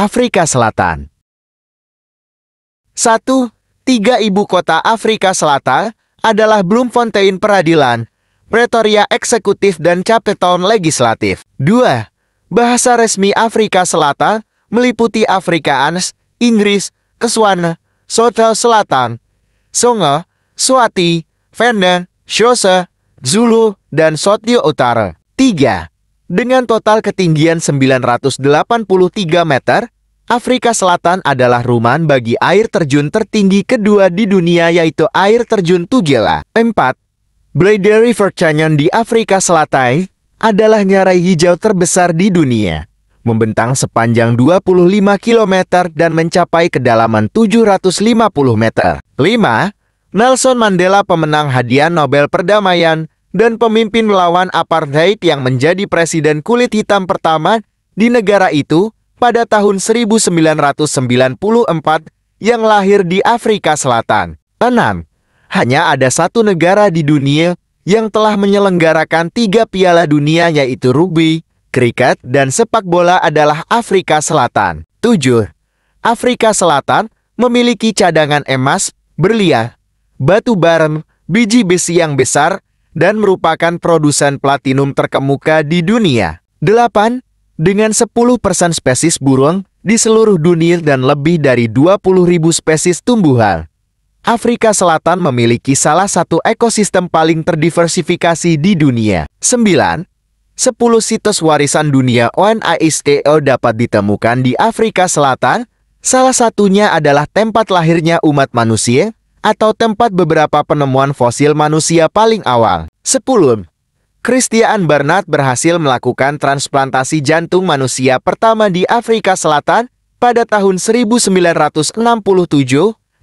Afrika Selatan. 1. Tiga ibu kota Afrika Selatan adalah Bloemfontein Peradilan, Pretoria Eksekutif dan Cape Town Legislatif. 2. Bahasa resmi Afrika Selatan meliputi Afrikaans, Inggris, Keswana, Sotel Selatan, Songo, Swati, Venda, Xhosa, Zulu, dan Sotio Utara. 3. Dengan total ketinggian 983 meter, Afrika Selatan adalah rumah bagi air terjun tertinggi kedua di dunia yaitu air terjun Tugela. 4. Blade River Canyon di Afrika Selatan adalah nyarai hijau terbesar di dunia. Membentang sepanjang 25 km dan mencapai kedalaman 750 meter. 5. Nelson Mandela pemenang hadiah Nobel Perdamaian dan pemimpin melawan apartheid yang menjadi presiden kulit hitam pertama di negara itu pada tahun 1994 yang lahir di Afrika Selatan. 6. Hanya ada satu negara di dunia yang telah menyelenggarakan tiga piala dunia yaitu rugby, kriket, dan sepak bola adalah Afrika Selatan. 7. Afrika Selatan memiliki cadangan emas, berlian, batu bara, biji besi yang besar, dan merupakan produsen platinum terkemuka di dunia. 8. Dengan 10% spesies burung di seluruh dunia dan lebih dari 20.000 spesies tumbuhan. Afrika Selatan memiliki salah satu ekosistem paling terdiversifikasi di dunia. 9. 10 situs warisan dunia UNESCO dapat ditemukan di Afrika Selatan, salah satunya adalah tempat lahirnya umat manusia, atau tempat beberapa penemuan fosil manusia paling awal. 10. Christian Barnard berhasil melakukan transplantasi jantung manusia pertama di Afrika Selatan pada tahun 1967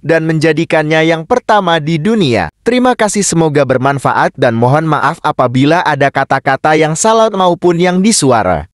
dan menjadikannya yang pertama di dunia. Terima kasih semoga bermanfaat dan mohon maaf apabila ada kata-kata yang salah maupun yang disuara.